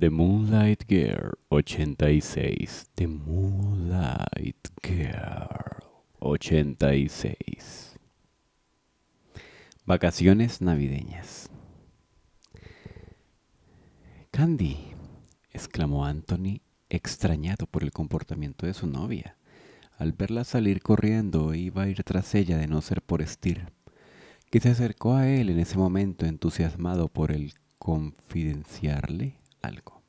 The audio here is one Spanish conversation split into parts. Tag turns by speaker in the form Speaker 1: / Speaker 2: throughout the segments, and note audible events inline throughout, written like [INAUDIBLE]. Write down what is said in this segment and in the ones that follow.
Speaker 1: The Moonlight Girl 86. The Moonlight Girl 86. Vacaciones navideñas. Candy, exclamó Anthony, extrañado por el comportamiento de su novia. Al verla salir corriendo, iba a ir tras ella de no ser por Stir, que se acercó a él en ese momento entusiasmado por el confidenciarle algo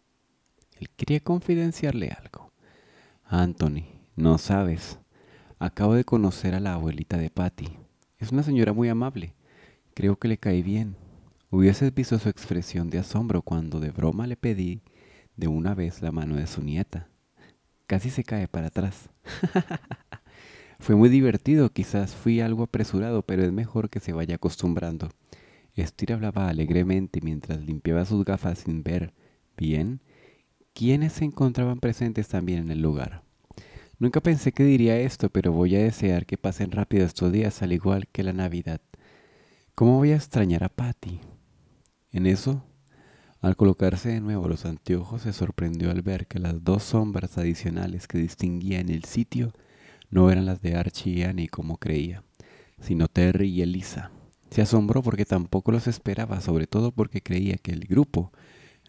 Speaker 1: quería confidenciarle algo. Ah, Anthony, no sabes. Acabo de conocer a la abuelita de Patty. Es una señora muy amable. Creo que le caí bien. Hubieses visto su expresión de asombro cuando de broma le pedí de una vez la mano de su nieta. Casi se cae para atrás. [LAUGHS] Fue muy divertido, quizás fui algo apresurado, pero es mejor que se vaya acostumbrando. Estira hablaba alegremente mientras limpiaba sus gafas sin ver bien quienes se encontraban presentes también en el lugar. Nunca pensé que diría esto, pero voy a desear que pasen rápido estos días, al igual que la Navidad. ¿Cómo voy a extrañar a Patty? En eso, al colocarse de nuevo los anteojos, se sorprendió al ver que las dos sombras adicionales que distinguía en el sitio no eran las de Archie y Annie como creía, sino Terry y Elisa. Se asombró porque tampoco los esperaba, sobre todo porque creía que el grupo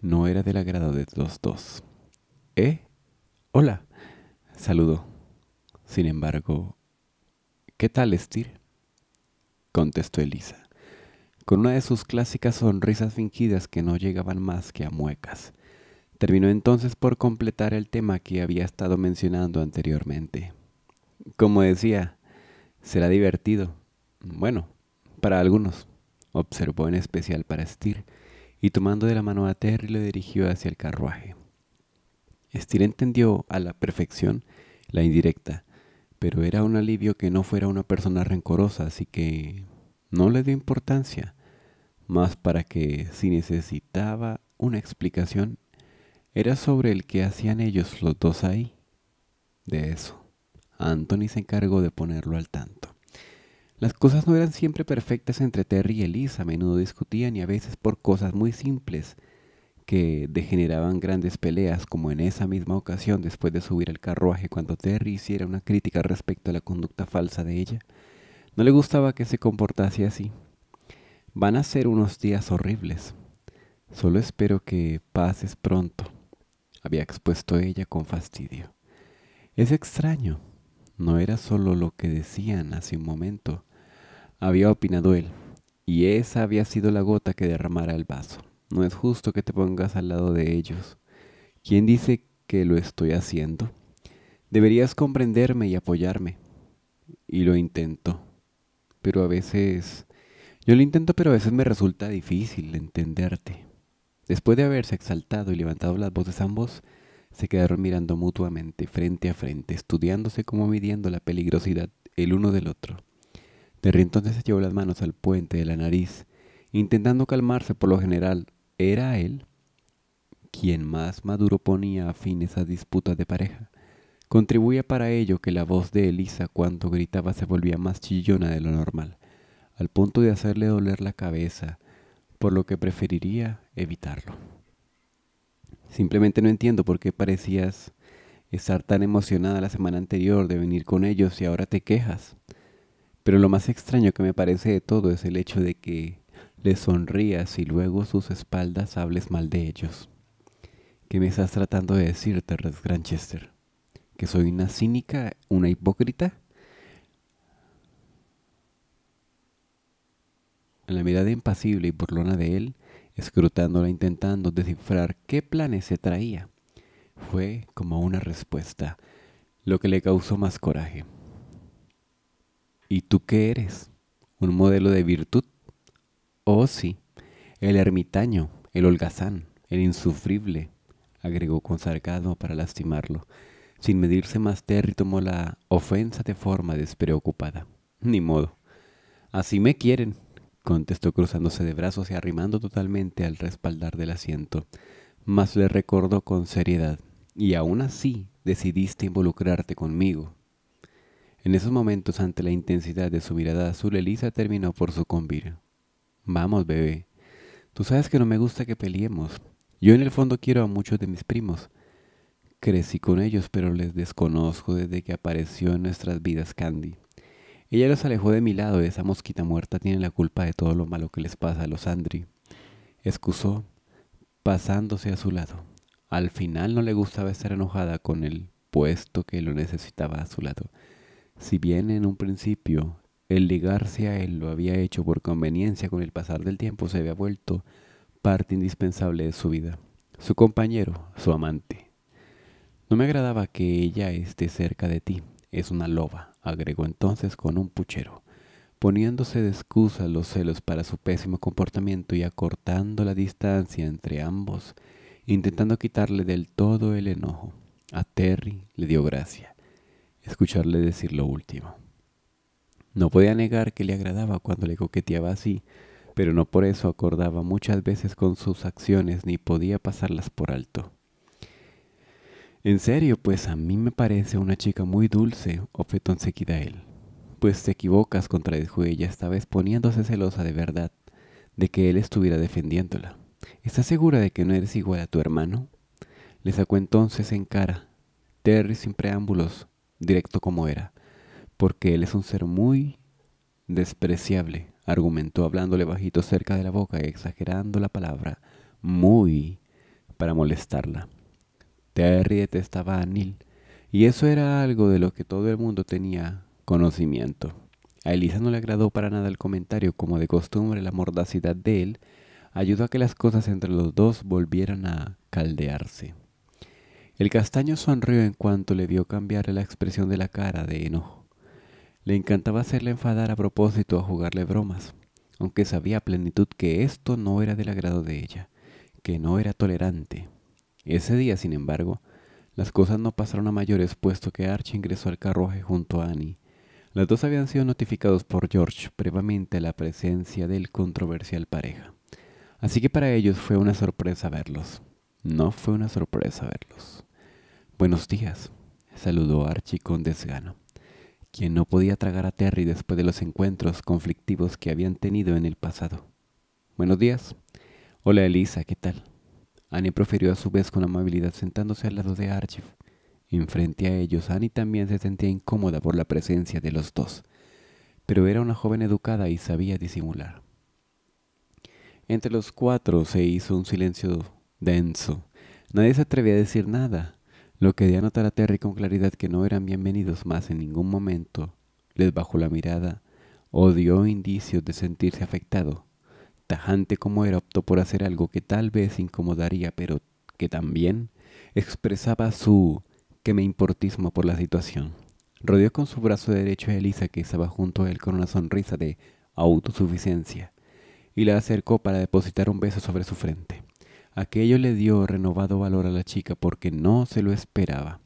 Speaker 1: no era del agrado de los dos. ¿Eh? Hola, saludó. Sin embargo, ¿qué tal, Estir? contestó Elisa, con una de sus clásicas sonrisas fingidas que no llegaban más que a muecas. Terminó entonces por completar el tema que había estado mencionando anteriormente. Como decía, será divertido. Bueno, para algunos, observó en especial para Stir, y tomando de la mano a Terry le dirigió hacia el carruaje. Steele entendió a la perfección la indirecta, pero era un alivio que no fuera una persona rencorosa, así que no le dio importancia, más para que si necesitaba una explicación, era sobre el que hacían ellos los dos ahí. De eso, Anthony se encargó de ponerlo al tanto. Las cosas no eran siempre perfectas entre Terry y Elise, a menudo discutían y a veces por cosas muy simples que degeneraban grandes peleas, como en esa misma ocasión después de subir al carruaje cuando Terry hiciera una crítica respecto a la conducta falsa de ella. No le gustaba que se comportase así. Van a ser unos días horribles. Solo espero que pases pronto, había expuesto ella con fastidio. Es extraño. No era solo lo que decían hace un momento había opinado él, y esa había sido la gota que derramara el vaso. No es justo que te pongas al lado de ellos. ¿Quién dice que lo estoy haciendo? Deberías comprenderme y apoyarme. Y lo intento. Pero a veces... Yo lo intento, pero a veces me resulta difícil entenderte. Después de haberse exaltado y levantado las voces ambos, se quedaron mirando mutuamente, frente a frente, estudiándose como midiendo la peligrosidad el uno del otro. Terry entonces se llevó las manos al puente de la nariz, intentando calmarse por lo general. Era él quien más maduro ponía a fin esas disputas de pareja. Contribuía para ello que la voz de Elisa cuando gritaba se volvía más chillona de lo normal, al punto de hacerle doler la cabeza, por lo que preferiría evitarlo. Simplemente no entiendo por qué parecías estar tan emocionada la semana anterior de venir con ellos y ahora te quejas. Pero lo más extraño que me parece de todo es el hecho de que le sonrías y luego sus espaldas hables mal de ellos. ¿Qué me estás tratando de decir, Terrence Granchester? ¿Que soy una cínica, una hipócrita? En la mirada impasible y burlona de él, escrutándola intentando descifrar qué planes se traía, fue como una respuesta, lo que le causó más coraje. ¿Y tú qué eres? ¿Un modelo de virtud? Oh, sí, el ermitaño, el holgazán, el insufrible, agregó con sarcasmo para lastimarlo. Sin medirse más, Terry tomó la ofensa de forma despreocupada. Ni modo. Así me quieren, contestó cruzándose de brazos y arrimando totalmente al respaldar del asiento. Mas le recordó con seriedad. Y aún así decidiste involucrarte conmigo. En esos momentos, ante la intensidad de su mirada azul, Elisa terminó por sucumbir. Vamos, bebé. Tú sabes que no me gusta que peleemos. Yo en el fondo quiero a muchos de mis primos. Crecí con ellos, pero les desconozco desde que apareció en nuestras vidas Candy. Ella los alejó de mi lado y esa mosquita muerta tiene la culpa de todo lo malo que les pasa a los Andri. Excusó, pasándose a su lado. Al final no le gustaba estar enojada con él, puesto que lo necesitaba a su lado. Si bien en un principio el ligarse a él lo había hecho por conveniencia con el pasar del tiempo, se había vuelto parte indispensable de su vida, su compañero, su amante. No me agradaba que ella esté cerca de ti, es una loba, agregó entonces con un puchero, poniéndose de excusa los celos para su pésimo comportamiento y acortando la distancia entre ambos, intentando quitarle del todo el enojo. A Terry le dio gracia escucharle decir lo último. No podía negar que le agradaba cuando le coqueteaba así, pero no por eso acordaba muchas veces con sus acciones ni podía pasarlas por alto. En serio, pues a mí me parece una chica muy dulce, objetó enseguida él. Pues te equivocas, contradijo ella, vez poniéndose celosa de verdad, de que él estuviera defendiéndola. ¿Estás segura de que no eres igual a tu hermano? Le sacó entonces en cara. Terry sin preámbulos directo como era, porque él es un ser muy despreciable, argumentó hablándole bajito cerca de la boca y exagerando la palabra muy para molestarla. Terry detestaba a Neil, y eso era algo de lo que todo el mundo tenía conocimiento. A Elisa no le agradó para nada el comentario, como de costumbre la mordacidad de él ayudó a que las cosas entre los dos volvieran a caldearse. El castaño sonrió en cuanto le vio cambiar la expresión de la cara de enojo. Le encantaba hacerle enfadar a propósito a jugarle bromas, aunque sabía a plenitud que esto no era del agrado de ella, que no era tolerante. Ese día, sin embargo, las cosas no pasaron a mayores puesto que Archie ingresó al carruaje junto a Annie. Las dos habían sido notificados por George previamente la presencia del controversial pareja. Así que para ellos fue una sorpresa verlos. No fue una sorpresa verlos. Buenos días, saludó Archie con desgano, quien no podía tragar a Terry después de los encuentros conflictivos que habían tenido en el pasado. Buenos días. Hola Elisa, ¿qué tal? Annie profirió a su vez con amabilidad sentándose al lado de Archie. Enfrente a ellos, Annie también se sentía incómoda por la presencia de los dos, pero era una joven educada y sabía disimular. Entre los cuatro se hizo un silencio denso. Nadie se atrevía a decir nada. Lo que di anotar a Terry con claridad que no eran bienvenidos más en ningún momento, les bajó la mirada o dio indicios de sentirse afectado. Tajante como era, optó por hacer algo que tal vez incomodaría, pero que también expresaba su que me importismo por la situación. Rodeó con su brazo derecho a Elisa, que estaba junto a él con una sonrisa de autosuficiencia, y la acercó para depositar un beso sobre su frente. Aquello le dio renovado valor a la chica porque no se lo esperaba.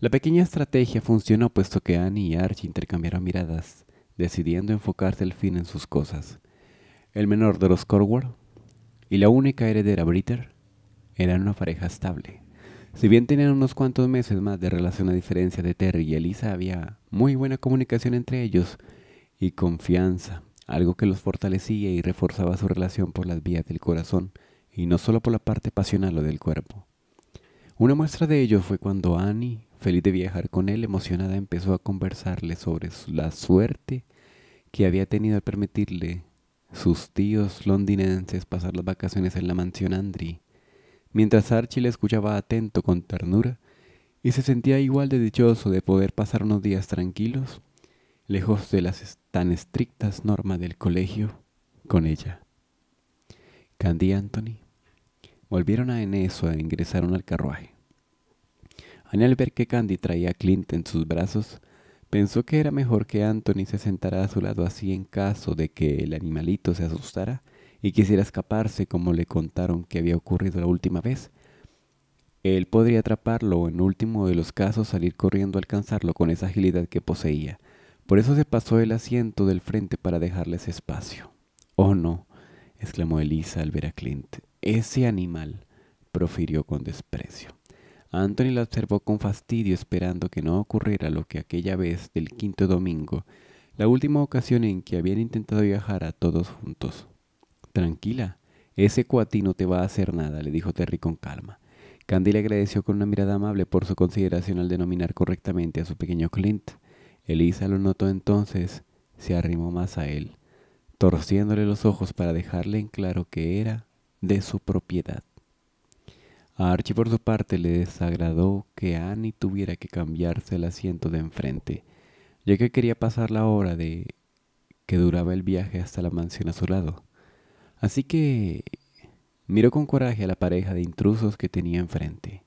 Speaker 1: La pequeña estrategia funcionó puesto que Annie y Archie intercambiaron miradas, decidiendo enfocarse al fin en sus cosas. El menor de los Corward y la única heredera Britter eran una pareja estable. Si bien tenían unos cuantos meses más de relación a diferencia de Terry y Elisa, había muy buena comunicación entre ellos y confianza, algo que los fortalecía y reforzaba su relación por las vías del corazón y no solo por la parte pasional o del cuerpo. Una muestra de ello fue cuando Annie, feliz de viajar con él, emocionada empezó a conversarle sobre la suerte que había tenido al permitirle sus tíos londinenses pasar las vacaciones en la mansión Andri, mientras Archie le escuchaba atento con ternura y se sentía igual de dichoso de poder pasar unos días tranquilos, lejos de las tan estrictas normas del colegio, con ella. Candy Anthony Volvieron a Eneso e ingresaron al carruaje. Anel ver que Candy traía a Clint en sus brazos, pensó que era mejor que Anthony se sentara a su lado así en caso de que el animalito se asustara y quisiera escaparse como le contaron que había ocurrido la última vez. Él podría atraparlo o en último de los casos salir corriendo a alcanzarlo con esa agilidad que poseía. Por eso se pasó el asiento del frente para dejarles espacio. Oh no, exclamó Elisa al ver a Clint. Ese animal, profirió con desprecio. Anthony la observó con fastidio esperando que no ocurriera lo que aquella vez del quinto domingo, la última ocasión en que habían intentado viajar a todos juntos. Tranquila, ese cuatí no te va a hacer nada, le dijo Terry con calma. Candy le agradeció con una mirada amable por su consideración al denominar correctamente a su pequeño Clint. Elisa lo notó entonces, se arrimó más a él, torciéndole los ojos para dejarle en claro que era de su propiedad. A Archie por su parte le desagradó que Annie tuviera que cambiarse el asiento de enfrente, ya que quería pasar la hora de que duraba el viaje hasta la mansión a su lado. Así que miró con coraje a la pareja de intrusos que tenía enfrente.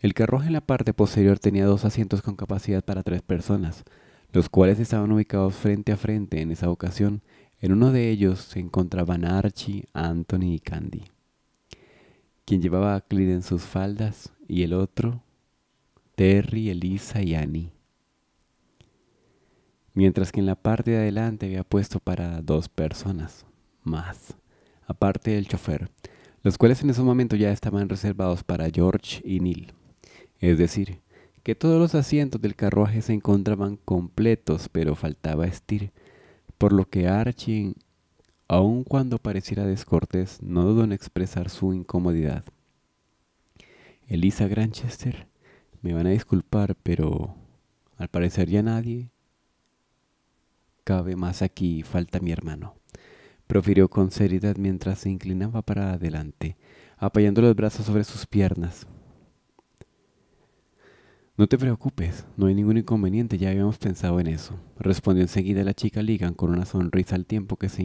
Speaker 1: El carroje en la parte posterior tenía dos asientos con capacidad para tres personas, los cuales estaban ubicados frente a frente en esa ocasión en uno de ellos se encontraban Archie, Anthony y Candy, quien llevaba a Clyde en sus faldas, y el otro, Terry, Elisa y Annie. Mientras que en la parte de adelante había puesto para dos personas más, aparte del chofer, los cuales en ese momento ya estaban reservados para George y Neil. Es decir, que todos los asientos del carruaje se encontraban completos, pero faltaba Estir por lo que Archie, aun cuando pareciera descortés, no dudó en expresar su incomodidad. Elisa Granchester, me van a disculpar, pero al parecer ya nadie cabe más aquí, falta mi hermano. Profirió con seriedad mientras se inclinaba para adelante, apoyando los brazos sobre sus piernas. No te preocupes, no hay ningún inconveniente, ya habíamos pensado en eso. Respondió enseguida la chica Ligan con una sonrisa al tiempo que se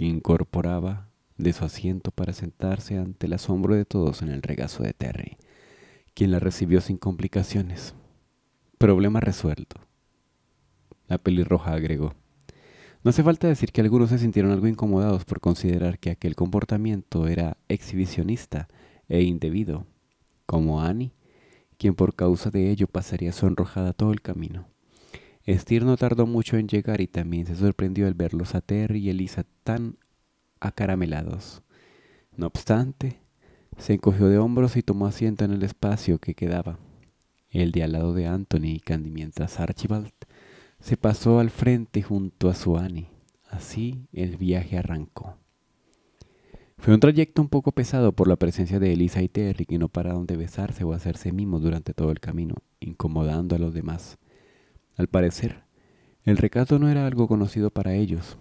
Speaker 1: incorporaba de su asiento para sentarse ante el asombro de todos en el regazo de Terry, quien la recibió sin complicaciones. Problema resuelto. La pelirroja agregó. No hace falta decir que algunos se sintieron algo incomodados por considerar que aquel comportamiento era exhibicionista e indebido, como Annie, quien por causa de ello pasaría sonrojada todo el camino. Estir no tardó mucho en llegar y también se sorprendió al verlos a Terry y Elisa tan acaramelados. No obstante, se encogió de hombros y tomó asiento en el espacio que quedaba, el de al lado de Anthony y Candy, mientras Archibald se pasó al frente junto a su Así el viaje arrancó. Fue un trayecto un poco pesado por la presencia de Elisa y Terry, que no pararon de besarse o hacerse mimos durante todo el camino, incomodando a los demás. Al parecer, el recato no era algo conocido para ellos.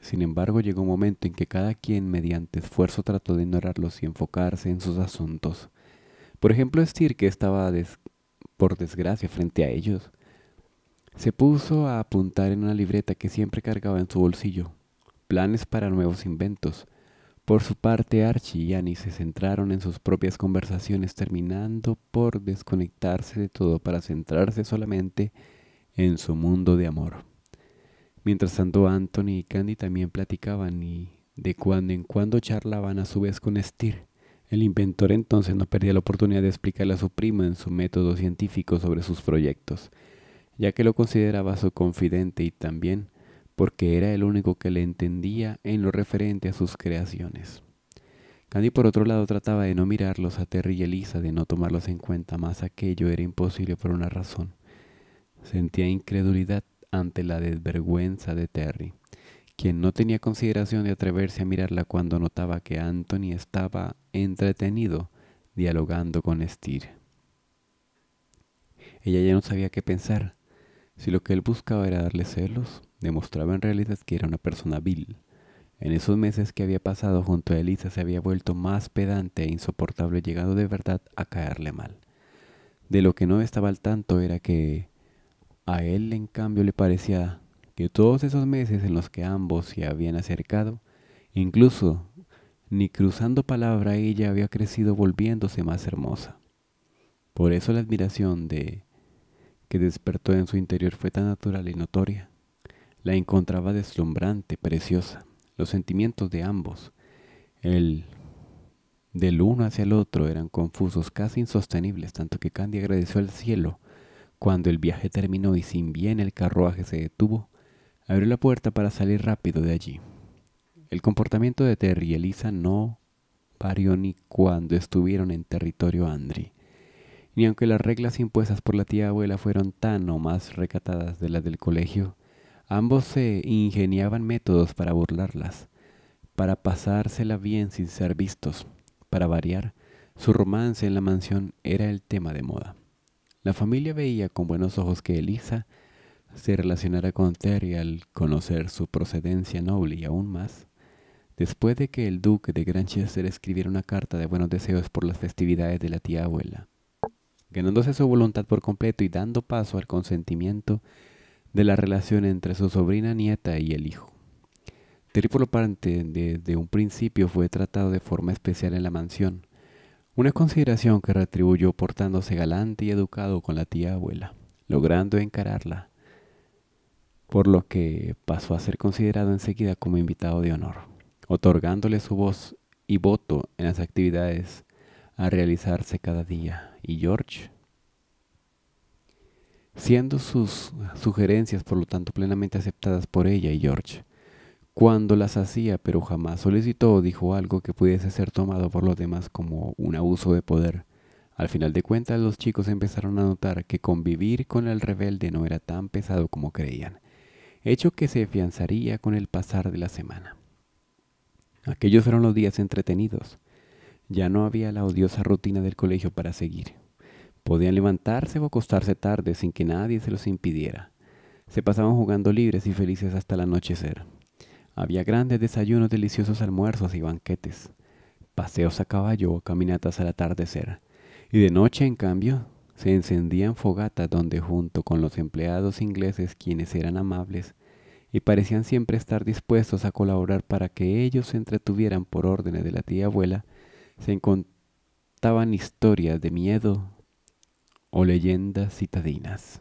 Speaker 1: Sin embargo, llegó un momento en que cada quien, mediante esfuerzo, trató de ignorarlos y enfocarse en sus asuntos. Por ejemplo, Stir, que estaba por desgracia frente a ellos, se puso a apuntar en una libreta que siempre cargaba en su bolsillo, planes para nuevos inventos, por su parte, Archie y Annie se centraron en sus propias conversaciones, terminando por desconectarse de todo para centrarse solamente en su mundo de amor. Mientras tanto, Anthony y Candy también platicaban y de cuando en cuando charlaban a su vez con Stir. El inventor entonces no perdía la oportunidad de explicarle a su primo en su método científico sobre sus proyectos, ya que lo consideraba su confidente y también porque era el único que le entendía en lo referente a sus creaciones. Candy por otro lado trataba de no mirarlos a Terry y Elisa, de no tomarlos en cuenta, más aquello era imposible por una razón. Sentía incredulidad ante la desvergüenza de Terry, quien no tenía consideración de atreverse a mirarla cuando notaba que Anthony estaba entretenido dialogando con Steer. Ella ya no sabía qué pensar, si lo que él buscaba era darle celos demostraba en realidad que era una persona vil. En esos meses que había pasado junto a Elisa se había vuelto más pedante e insoportable llegado de verdad a caerle mal. De lo que no estaba al tanto era que a él en cambio le parecía que todos esos meses en los que ambos se habían acercado, incluso ni cruzando palabra ella había crecido volviéndose más hermosa. Por eso la admiración de que despertó en su interior fue tan natural y notoria la encontraba deslumbrante, preciosa. Los sentimientos de ambos, el del uno hacia el otro, eran confusos, casi insostenibles, tanto que Candy agradeció al cielo. Cuando el viaje terminó y sin bien el carruaje se detuvo, abrió la puerta para salir rápido de allí. El comportamiento de Terry y Elisa no parió ni cuando estuvieron en territorio Andri ni aunque las reglas impuestas por la tía abuela fueron tan o más recatadas de las del colegio, Ambos se ingeniaban métodos para burlarlas, para pasársela bien sin ser vistos. Para variar, su romance en la mansión era el tema de moda. La familia veía con buenos ojos que Elisa se relacionara con Terry al conocer su procedencia noble y aún más, después de que el duque de Granchester escribiera una carta de buenos deseos por las festividades de la tía abuela. Ganándose su voluntad por completo y dando paso al consentimiento, de la relación entre su sobrina nieta y el hijo. Trípolo parte desde un principio fue tratado de forma especial en la mansión, una consideración que retribuyó portándose galante y educado con la tía abuela, logrando encararla, por lo que pasó a ser considerado enseguida como invitado de honor, otorgándole su voz y voto en las actividades a realizarse cada día, y George siendo sus sugerencias por lo tanto plenamente aceptadas por ella y George. Cuando las hacía pero jamás solicitó o dijo algo que pudiese ser tomado por los demás como un abuso de poder. Al final de cuentas los chicos empezaron a notar que convivir con el rebelde no era tan pesado como creían, hecho que se afianzaría con el pasar de la semana. Aquellos fueron los días entretenidos. Ya no había la odiosa rutina del colegio para seguir. Podían levantarse o acostarse tarde sin que nadie se los impidiera. Se pasaban jugando libres y felices hasta el anochecer. Había grandes desayunos, deliciosos almuerzos y banquetes, paseos a caballo o caminatas al atardecer. Y de noche, en cambio, se encendían fogatas donde junto con los empleados ingleses, quienes eran amables, y parecían siempre estar dispuestos a colaborar para que ellos se entretuvieran por órdenes de la tía abuela, se encontraban historias de miedo, o leyendas citadinas.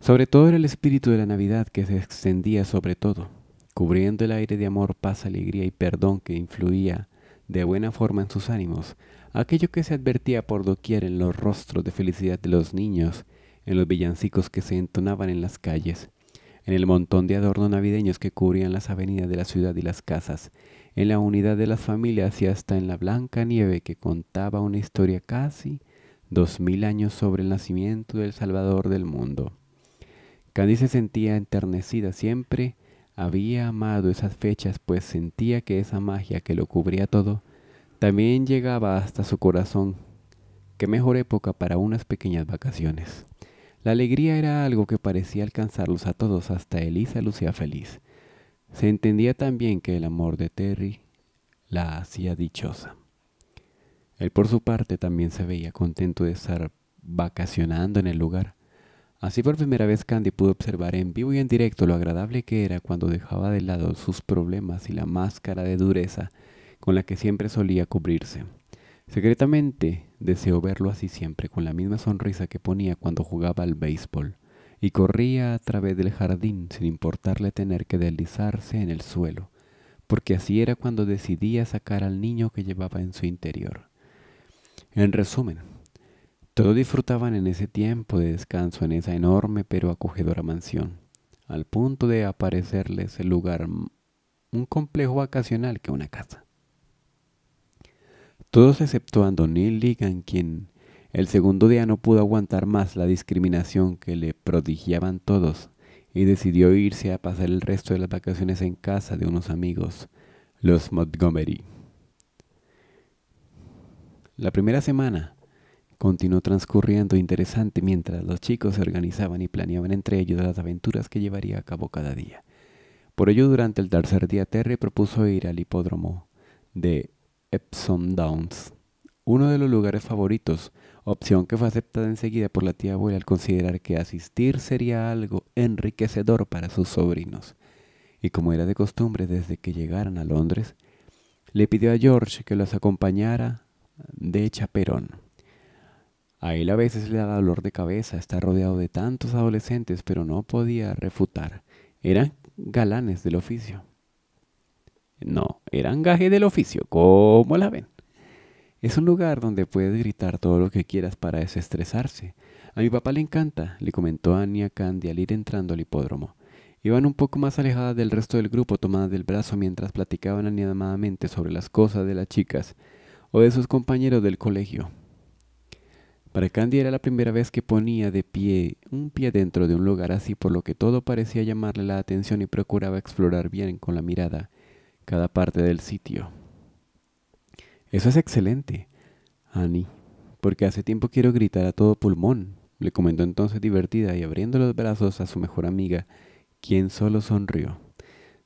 Speaker 1: Sobre todo era el espíritu de la Navidad que se extendía sobre todo, cubriendo el aire de amor, paz, alegría y perdón que influía de buena forma en sus ánimos, aquello que se advertía por doquier en los rostros de felicidad de los niños, en los villancicos que se entonaban en las calles, en el montón de adornos navideños que cubrían las avenidas de la ciudad y las casas, en la unidad de las familias y hasta en la blanca nieve que contaba una historia casi dos mil años sobre el nacimiento del Salvador del mundo. Candy se sentía enternecida siempre, había amado esas fechas pues sentía que esa magia que lo cubría todo también llegaba hasta su corazón. Qué mejor época para unas pequeñas vacaciones. La alegría era algo que parecía alcanzarlos a todos, hasta Elisa lucía feliz. Se entendía también que el amor de Terry la hacía dichosa. Él por su parte también se veía contento de estar vacacionando en el lugar. Así por primera vez Candy pudo observar en vivo y en directo lo agradable que era cuando dejaba de lado sus problemas y la máscara de dureza con la que siempre solía cubrirse. Secretamente deseó verlo así siempre, con la misma sonrisa que ponía cuando jugaba al béisbol, y corría a través del jardín sin importarle tener que deslizarse en el suelo, porque así era cuando decidía sacar al niño que llevaba en su interior. En resumen, todos disfrutaban en ese tiempo de descanso en esa enorme pero acogedora mansión, al punto de aparecerles el lugar un complejo vacacional que una casa. Todos a Donil Ligan, quien el segundo día no pudo aguantar más la discriminación que le prodigiaban todos y decidió irse a pasar el resto de las vacaciones en casa de unos amigos, los Montgomery. La primera semana continuó transcurriendo interesante mientras los chicos se organizaban y planeaban entre ellos las aventuras que llevaría a cabo cada día. Por ello, durante el tercer día, Terry propuso ir al hipódromo de Epsom Downs, uno de los lugares favoritos, opción que fue aceptada enseguida por la tía abuela al considerar que asistir sería algo enriquecedor para sus sobrinos. Y como era de costumbre desde que llegaran a Londres, le pidió a George que los acompañara de Chaperón. A él a veces le da dolor de cabeza estar rodeado de tantos adolescentes, pero no podía refutar. Eran galanes del oficio. No, eran gajes del oficio, ¿cómo la ven? Es un lugar donde puedes gritar todo lo que quieras para desestresarse. A mi papá le encanta, le comentó Ania Candy al ir entrando al hipódromo. Iban un poco más alejadas del resto del grupo, tomadas del brazo mientras platicaban animadamente sobre las cosas de las chicas o de sus compañeros del colegio. Para Candy era la primera vez que ponía de pie un pie dentro de un lugar así, por lo que todo parecía llamarle la atención y procuraba explorar bien con la mirada cada parte del sitio. Eso es excelente, Annie, porque hace tiempo quiero gritar a todo pulmón, le comentó entonces divertida y abriendo los brazos a su mejor amiga, quien solo sonrió.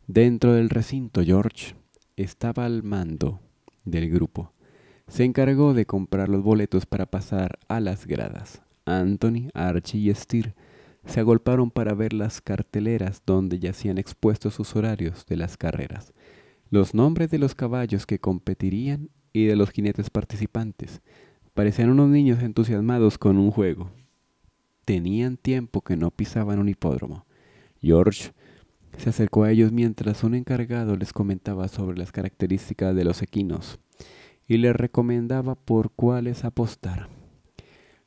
Speaker 1: Dentro del recinto, George estaba al mando del grupo se encargó de comprar los boletos para pasar a las gradas. Anthony, Archie y Steer se agolparon para ver las carteleras donde yacían expuestos sus horarios de las carreras, los nombres de los caballos que competirían y de los jinetes participantes. Parecían unos niños entusiasmados con un juego. Tenían tiempo que no pisaban un hipódromo. George se acercó a ellos mientras un encargado les comentaba sobre las características de los equinos y le recomendaba por cuáles apostar.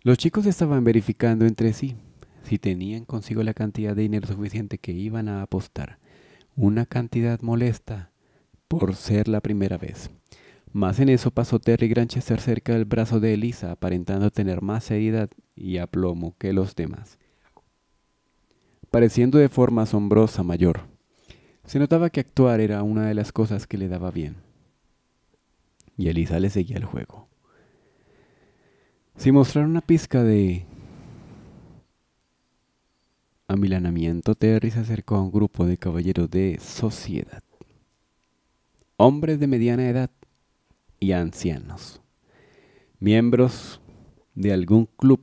Speaker 1: Los chicos estaban verificando entre sí si tenían consigo la cantidad de dinero suficiente que iban a apostar, una cantidad molesta por ser la primera vez. Más en eso pasó Terry Granchester cerca del brazo de Elisa, aparentando tener más seriedad y aplomo que los demás, pareciendo de forma asombrosa mayor. Se notaba que actuar era una de las cosas que le daba bien y Elisa le seguía el juego. Sin mostrar una pizca de amilanamiento, Terry se acercó a un grupo de caballeros de sociedad, hombres de mediana edad y ancianos, miembros de algún club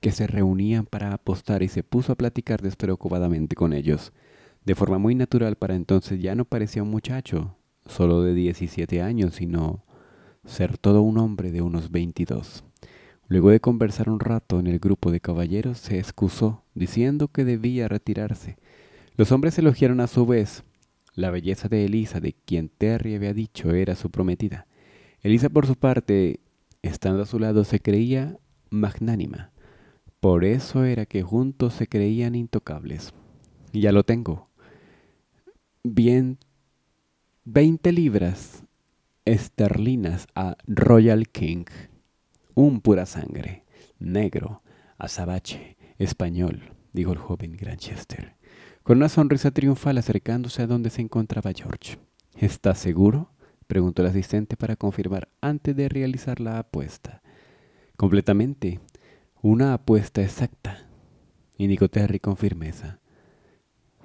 Speaker 1: que se reunían para apostar y se puso a platicar despreocupadamente con ellos. De forma muy natural para entonces ya no parecía un muchacho, solo de 17 años, sino ser todo un hombre de unos 22. Luego de conversar un rato en el grupo de caballeros, se excusó, diciendo que debía retirarse. Los hombres elogiaron a su vez la belleza de Elisa, de quien Terry había dicho era su prometida. Elisa, por su parte, estando a su lado, se creía magnánima. Por eso era que juntos se creían intocables. Ya lo tengo. Bien 20 libras esterlinas a Royal King, un pura sangre, negro, azabache, español, dijo el joven Granchester, con una sonrisa triunfal acercándose a donde se encontraba George. ¿Estás seguro? preguntó el asistente para confirmar antes de realizar la apuesta. Completamente, una apuesta exacta, indicó Terry con firmeza.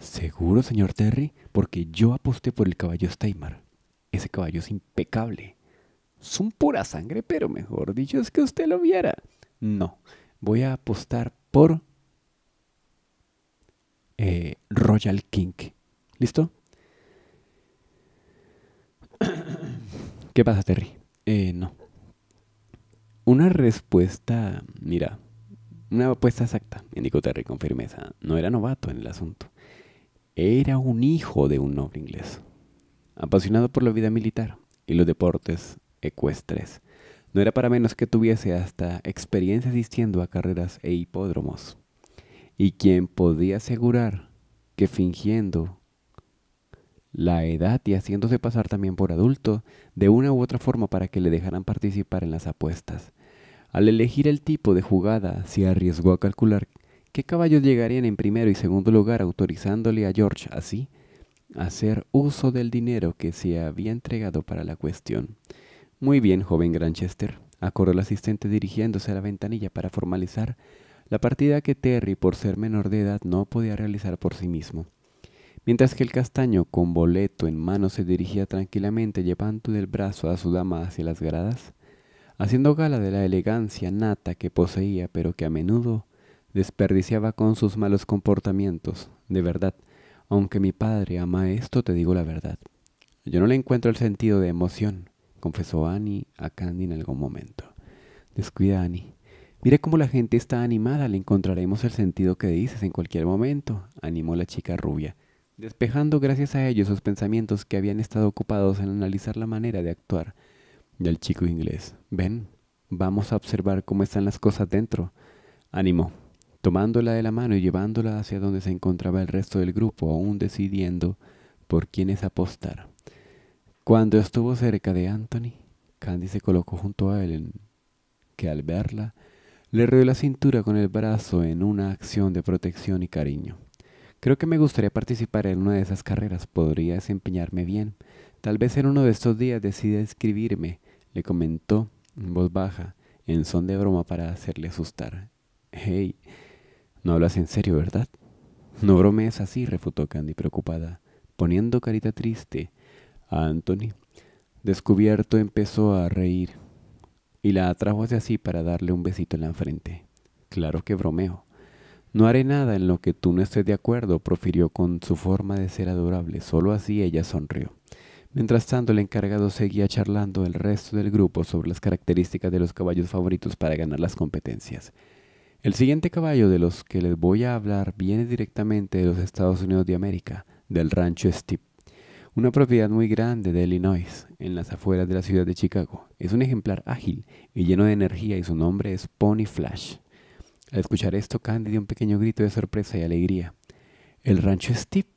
Speaker 1: Seguro, señor Terry, porque yo aposté por el caballo Steymar. Ese caballo es impecable. Son pura sangre, pero mejor dicho es que usted lo viera. No, voy a apostar por eh, Royal King. ¿Listo? ¿Qué pasa, Terry? Eh, no. Una respuesta, mira, una apuesta exacta, indicó Terry con firmeza. No era novato en el asunto era un hijo de un noble inglés, apasionado por la vida militar y los deportes ecuestres. No era para menos que tuviese hasta experiencia asistiendo a carreras e hipódromos. Y quien podía asegurar que fingiendo la edad y haciéndose pasar también por adulto, de una u otra forma para que le dejaran participar en las apuestas. Al elegir el tipo de jugada, se arriesgó a calcular ¿Qué caballos llegarían en primero y segundo lugar autorizándole a George así a hacer uso del dinero que se había entregado para la cuestión? Muy bien, joven Granchester, acordó el asistente dirigiéndose a la ventanilla para formalizar la partida que Terry, por ser menor de edad, no podía realizar por sí mismo. Mientras que el castaño, con boleto en mano, se dirigía tranquilamente llevando del brazo a su dama hacia las gradas, haciendo gala de la elegancia nata que poseía, pero que a menudo desperdiciaba con sus malos comportamientos. De verdad, aunque mi padre ama esto, te digo la verdad. Yo no le encuentro el sentido de emoción, confesó Annie a Candy en algún momento. Descuida, Annie. Mira cómo la gente está animada, le encontraremos el sentido que dices en cualquier momento, animó la chica rubia, despejando gracias a ello sus pensamientos que habían estado ocupados en analizar la manera de actuar y del chico inglés. Ven, vamos a observar cómo están las cosas dentro, animó tomándola de la mano y llevándola hacia donde se encontraba el resto del grupo, aún decidiendo por quiénes apostar. Cuando estuvo cerca de Anthony, Candy se colocó junto a él, que al verla, le rodeó la cintura con el brazo en una acción de protección y cariño. Creo que me gustaría participar en una de esas carreras, podría desempeñarme bien. Tal vez en uno de estos días decida escribirme, le comentó en voz baja, en son de broma para hacerle asustar. Hey, no hablas en serio, ¿verdad? No bromees así, refutó Candy preocupada, poniendo carita triste. A Anthony, descubierto, empezó a reír y la atrajo hacia sí para darle un besito en la frente. Claro que bromeo. No haré nada en lo que tú no estés de acuerdo, profirió con su forma de ser adorable. Solo así ella sonrió. Mientras tanto, el encargado seguía charlando el resto del grupo sobre las características de los caballos favoritos para ganar las competencias. El siguiente caballo de los que les voy a hablar viene directamente de los Estados Unidos de América, del rancho Steve. una propiedad muy grande de Illinois, en las afueras de la ciudad de Chicago. Es un ejemplar ágil y lleno de energía y su nombre es Pony Flash. Al escuchar esto, Candy dio un pequeño grito de sorpresa y alegría. ¿El rancho Steve?»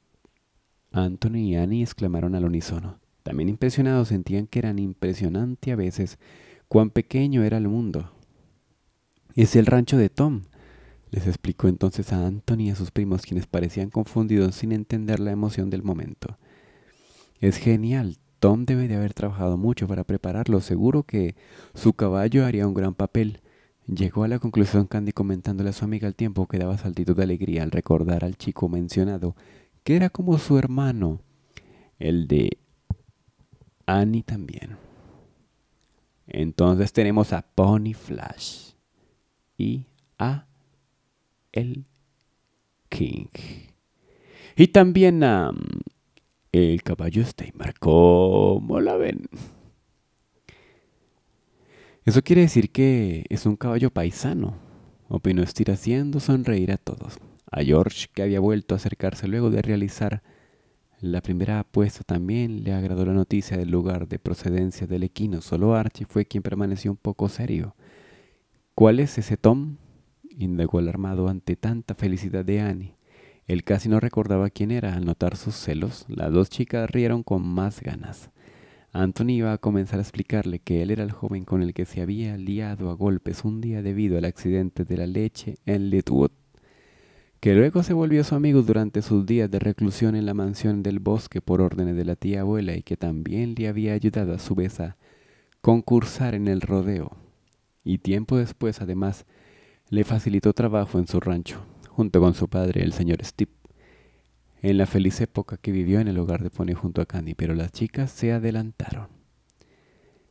Speaker 1: Anthony y Annie exclamaron al unísono. También impresionados sentían que eran impresionante a veces cuán pequeño era el mundo es el rancho de Tom. Les explicó entonces a Anthony y a sus primos, quienes parecían confundidos sin entender la emoción del momento. Es genial. Tom debe de haber trabajado mucho para prepararlo. Seguro que su caballo haría un gran papel. Llegó a la conclusión Candy comentándole a su amiga al tiempo que daba saltitos de alegría al recordar al chico mencionado, que era como su hermano, el de Annie también. Entonces tenemos a Pony Flash y a el King. Y también a el caballo Steimer, ¿cómo la ven? Eso quiere decir que es un caballo paisano, opinó estiraciendo haciendo sonreír a todos. A George, que había vuelto a acercarse luego de realizar la primera apuesta, también le agradó la noticia del lugar de procedencia del equino. Solo Archie fue quien permaneció un poco serio. ¿Cuál es ese Tom? indagó alarmado ante tanta felicidad de Annie. Él casi no recordaba quién era. Al notar sus celos, las dos chicas rieron con más ganas. Anthony iba a comenzar a explicarle que él era el joven con el que se había liado a golpes un día debido al accidente de la leche en Litwood, que luego se volvió su amigo durante sus días de reclusión en la mansión del bosque por órdenes de la tía abuela y que también le había ayudado a su vez a concursar en el rodeo y tiempo después además le facilitó trabajo en su rancho, junto con su padre, el señor Steve, en la feliz época que vivió en el hogar de Pony junto a Candy, pero las chicas se adelantaron.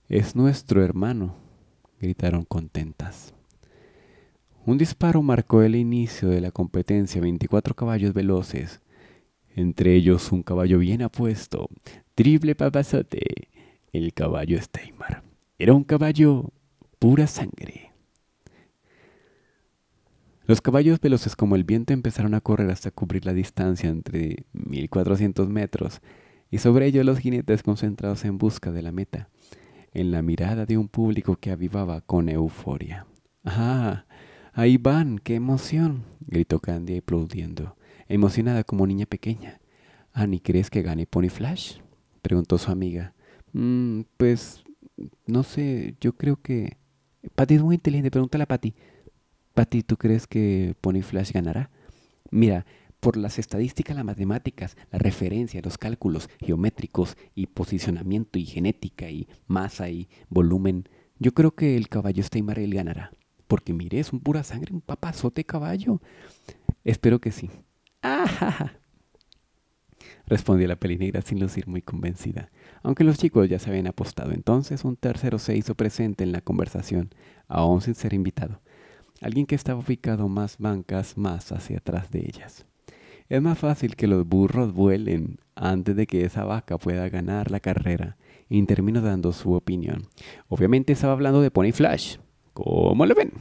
Speaker 1: Es nuestro hermano, gritaron contentas. Un disparo marcó el inicio de la competencia, 24 caballos veloces, entre ellos un caballo bien apuesto, triple papazote, el caballo Steimar. Era un caballo pura sangre. Los caballos veloces como el viento empezaron a correr hasta cubrir la distancia entre 1400 metros y sobre ello los jinetes concentrados en busca de la meta, en la mirada de un público que avivaba con euforia. ¡Ah! ¡Ahí van! ¡Qué emoción! gritó Candy aplaudiendo, emocionada como niña pequeña. ni crees que gane Pony Flash? preguntó su amiga. Mm, pues no sé, yo creo que... Pati es muy inteligente, pregúntale a Pati Pati, ¿tú crees que Pony Flash ganará? Mira, por las estadísticas, las matemáticas, la referencia, los cálculos geométricos y posicionamiento y genética y masa y volumen, yo creo que el caballo Steinmarel ganará. Porque mire, es un pura sangre, un papazote caballo. Espero que sí. ¡Ah! [LAUGHS] Respondió la negra sin lucir muy convencida. Aunque los chicos ya se habían apostado, entonces un tercero se hizo presente en la conversación, aún sin ser invitado. Alguien que estaba ubicado más bancas más hacia atrás de ellas. Es más fácil que los burros vuelen antes de que esa vaca pueda ganar la carrera. Y termino dando su opinión. Obviamente estaba hablando de Pony Flash. ¿Cómo lo ven?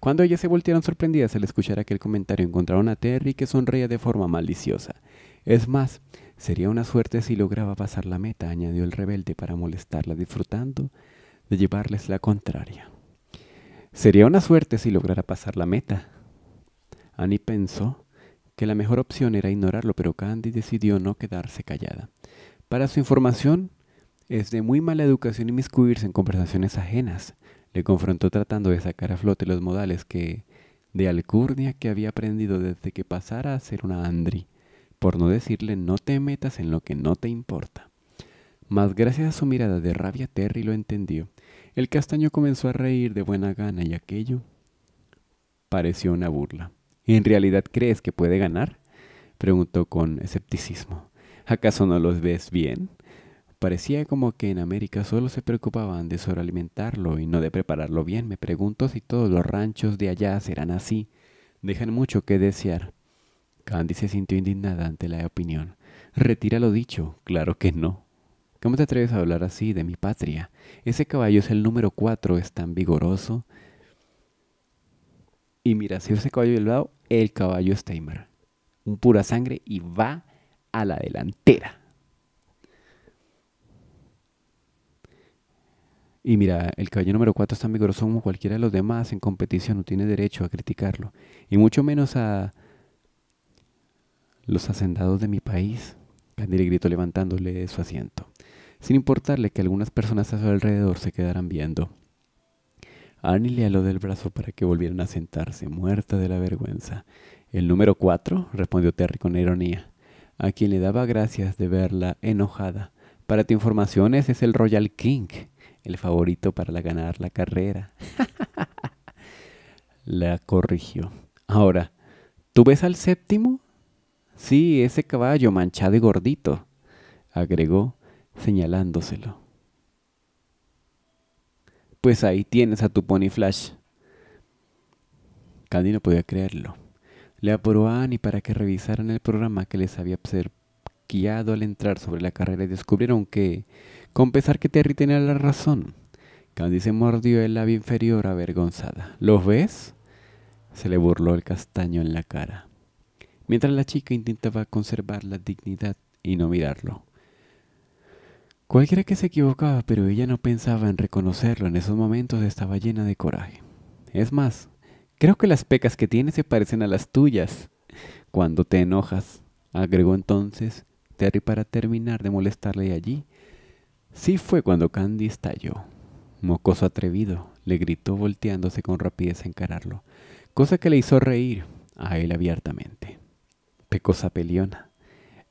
Speaker 1: Cuando ellas se voltearon sorprendidas al escuchar aquel comentario, encontraron a Terry que sonreía de forma maliciosa. Es más, Sería una suerte si lograba pasar la meta, añadió el rebelde para molestarla, disfrutando de llevarles la contraria. Sería una suerte si lograra pasar la meta. Annie pensó que la mejor opción era ignorarlo, pero Candy decidió no quedarse callada. Para su información, es de muy mala educación inmiscuirse en conversaciones ajenas, le confrontó tratando de sacar a flote los modales que de alcurnia que había aprendido desde que pasara a ser una Andri por no decirle no te metas en lo que no te importa. Mas gracias a su mirada de rabia Terry lo entendió. El castaño comenzó a reír de buena gana y aquello pareció una burla. ¿En realidad crees que puede ganar? preguntó con escepticismo. ¿Acaso no los ves bien? Parecía como que en América solo se preocupaban de sobrealimentarlo y no de prepararlo bien. Me pregunto si todos los ranchos de allá serán así. Dejan mucho que desear. Candy se sintió indignada ante la opinión. Retira lo dicho. Claro que no. ¿Cómo te atreves a hablar así de mi patria? Ese caballo es el número cuatro, es tan vigoroso. Y mira, si ese caballo del lado, el caballo Steimer. Un pura sangre y va a la delantera. Y mira, el caballo número 4 es tan vigoroso como cualquiera de los demás en competición, no tiene derecho a criticarlo. Y mucho menos a los hacendados de mi país, el gritó levantándole de su asiento, sin importarle que algunas personas a su alrededor se quedaran viendo. Annie le aló del brazo para que volvieran a sentarse, muerta de la vergüenza. El número cuatro, respondió Terry con ironía, a quien le daba gracias de verla enojada. Para tu información, ese es el Royal King, el favorito para ganar la carrera. [LAUGHS] la corrigió. Ahora, ¿tú ves al séptimo? Sí, ese caballo manchado y gordito, agregó, señalándoselo. Pues ahí tienes a tu pony Flash. Candy no podía creerlo. Le apuró a Annie para que revisaran el programa que les había observado al entrar sobre la carrera y descubrieron que, con pesar que Terry tenía la razón, Candy se mordió el labio inferior avergonzada. ¿Los ves? Se le burló el castaño en la cara mientras la chica intentaba conservar la dignidad y no mirarlo. Cualquiera que se equivocaba, pero ella no pensaba en reconocerlo, en esos momentos estaba llena de coraje. Es más, creo que las pecas que tiene se parecen a las tuyas. Cuando te enojas, agregó entonces Terry para terminar de molestarle allí. Sí fue cuando Candy estalló. Mocoso atrevido, le gritó volteándose con rapidez a encararlo, cosa que le hizo reír a él abiertamente pecosa peliona.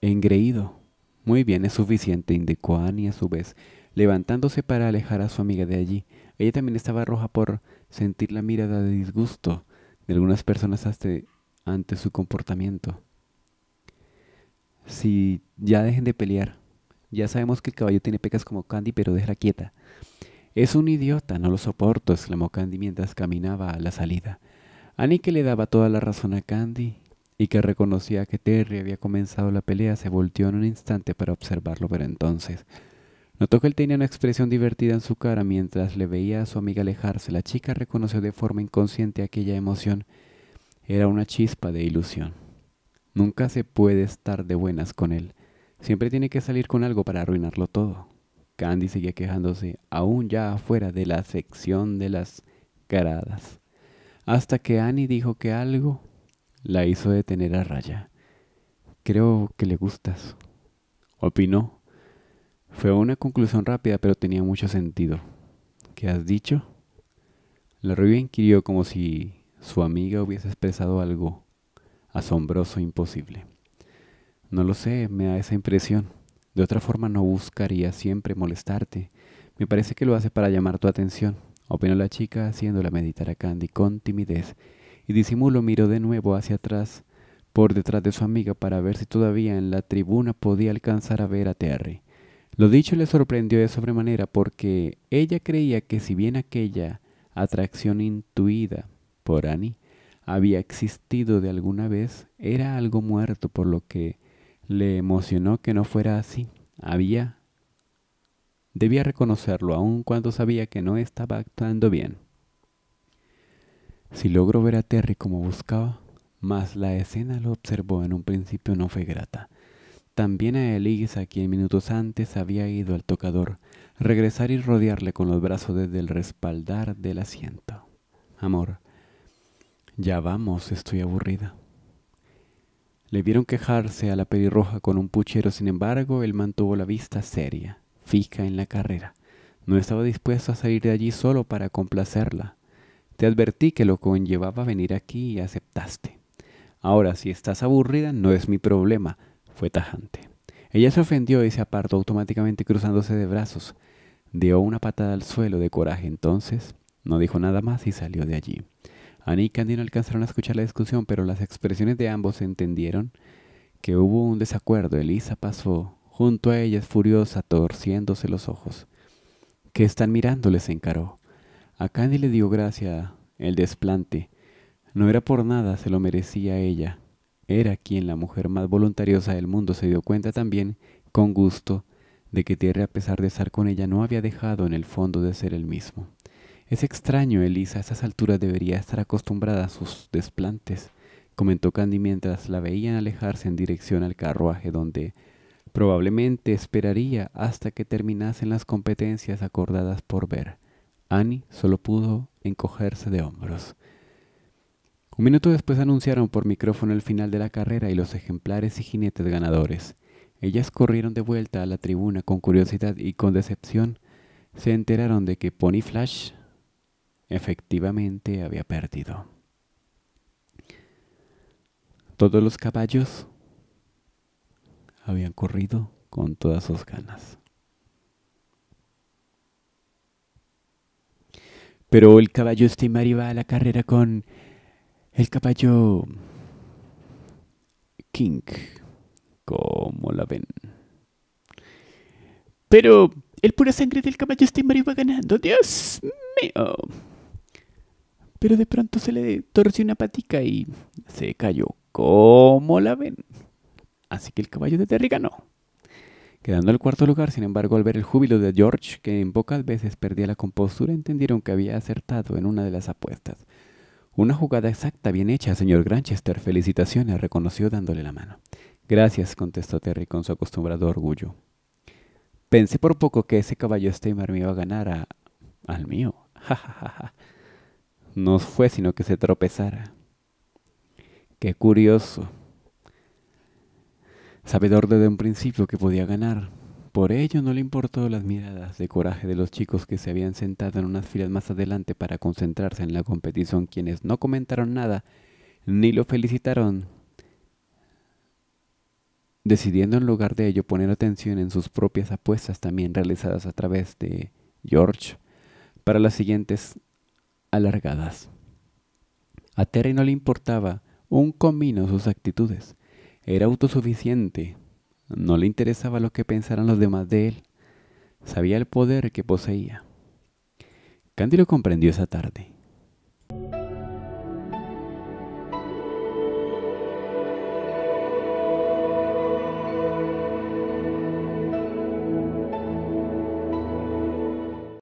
Speaker 1: Engreído. Muy bien, es suficiente, indicó Annie a su vez, levantándose para alejar a su amiga de allí. Ella también estaba roja por sentir la mirada de disgusto de algunas personas ante su comportamiento. Si ya dejen de pelear, ya sabemos que el caballo tiene pecas como Candy, pero deja quieta. Es un idiota, no lo soporto, exclamó Candy mientras caminaba a la salida. Annie que le daba toda la razón a Candy y que reconocía que Terry había comenzado la pelea, se volteó en un instante para observarlo, pero entonces notó que él tenía una expresión divertida en su cara mientras le veía a su amiga alejarse. La chica reconoció de forma inconsciente aquella emoción. Era una chispa de ilusión. Nunca se puede estar de buenas con él. Siempre tiene que salir con algo para arruinarlo todo. Candy seguía quejándose, aún ya afuera de la sección de las caradas, hasta que Annie dijo que algo la hizo detener a raya. Creo que le gustas. Opinó. Fue una conclusión rápida, pero tenía mucho sentido. ¿Qué has dicho? La rubia inquirió como si su amiga hubiese expresado algo asombroso imposible. No lo sé, me da esa impresión. De otra forma no buscaría siempre molestarte. Me parece que lo hace para llamar tu atención, opinó la chica haciéndola meditar a Candy con timidez y disimulo miró de nuevo hacia atrás, por detrás de su amiga, para ver si todavía en la tribuna podía alcanzar a ver a Terry. Lo dicho le sorprendió de sobremanera porque ella creía que si bien aquella atracción intuida por Annie había existido de alguna vez, era algo muerto por lo que le emocionó que no fuera así. Había... Debía reconocerlo aun cuando sabía que no estaba actuando bien. Si logró ver a Terry como buscaba, más la escena lo observó en un principio no fue grata. También a Elisa, quien minutos antes había ido al tocador, regresar y rodearle con los brazos desde el respaldar del asiento. Amor, ya vamos, estoy aburrida. Le vieron quejarse a la pelirroja con un puchero, sin embargo, él mantuvo la vista seria, fija en la carrera. No estaba dispuesto a salir de allí solo para complacerla. Te advertí que lo conllevaba venir aquí y aceptaste. Ahora, si estás aburrida, no es mi problema, fue tajante. Ella se ofendió y se apartó automáticamente cruzándose de brazos. Dio una patada al suelo de coraje entonces, no dijo nada más y salió de allí. Annie y Candy no alcanzaron a escuchar la discusión, pero las expresiones de ambos entendieron que hubo un desacuerdo. Elisa pasó junto a ellas furiosa, torciéndose los ojos. ¿Qué están mirando? les encaró. A Candy le dio gracia el desplante. No era por nada, se lo merecía ella. Era quien la mujer más voluntariosa del mundo se dio cuenta también, con gusto, de que Terry, a pesar de estar con ella no había dejado en el fondo de ser el mismo. Es extraño, Elisa a estas alturas debería estar acostumbrada a sus desplantes, comentó Candy mientras la veían alejarse en dirección al carruaje donde probablemente esperaría hasta que terminasen las competencias acordadas por ver. Annie solo pudo encogerse de hombros. Un minuto después anunciaron por micrófono el final de la carrera y los ejemplares y jinetes ganadores. Ellas corrieron de vuelta a la tribuna con curiosidad y con decepción. Se enteraron de que Pony Flash efectivamente había perdido. Todos los caballos habían corrido con todas sus ganas. Pero el caballo Steamer iba a la carrera con el caballo King, como la ven. Pero el pura sangre del caballo Steamer iba ganando, Dios mío. Pero de pronto se le torció una patica y se cayó, como la ven. Así que el caballo de Terry ganó. Quedando el cuarto lugar, sin embargo, al ver el júbilo de George, que en pocas veces perdía la compostura, entendieron que había acertado en una de las apuestas. Una jugada exacta, bien hecha, señor Granchester. Felicitaciones, reconoció dándole la mano. Gracias, contestó Terry con su acostumbrado orgullo. Pensé por poco que ese caballo Steamer me iba a ganar al mío. [LAUGHS] no fue sino que se tropezara. Qué curioso, Sabedor desde un principio que podía ganar, por ello no le importó las miradas de coraje de los chicos que se habían sentado en unas filas más adelante para concentrarse en la competición, quienes no comentaron nada ni lo felicitaron, decidiendo en lugar de ello poner atención en sus propias apuestas también realizadas a través de George para las siguientes alargadas. A Terry no le importaba un comino sus actitudes era autosuficiente, no le interesaba lo que pensaran los demás de él, sabía el poder que poseía. lo comprendió esa tarde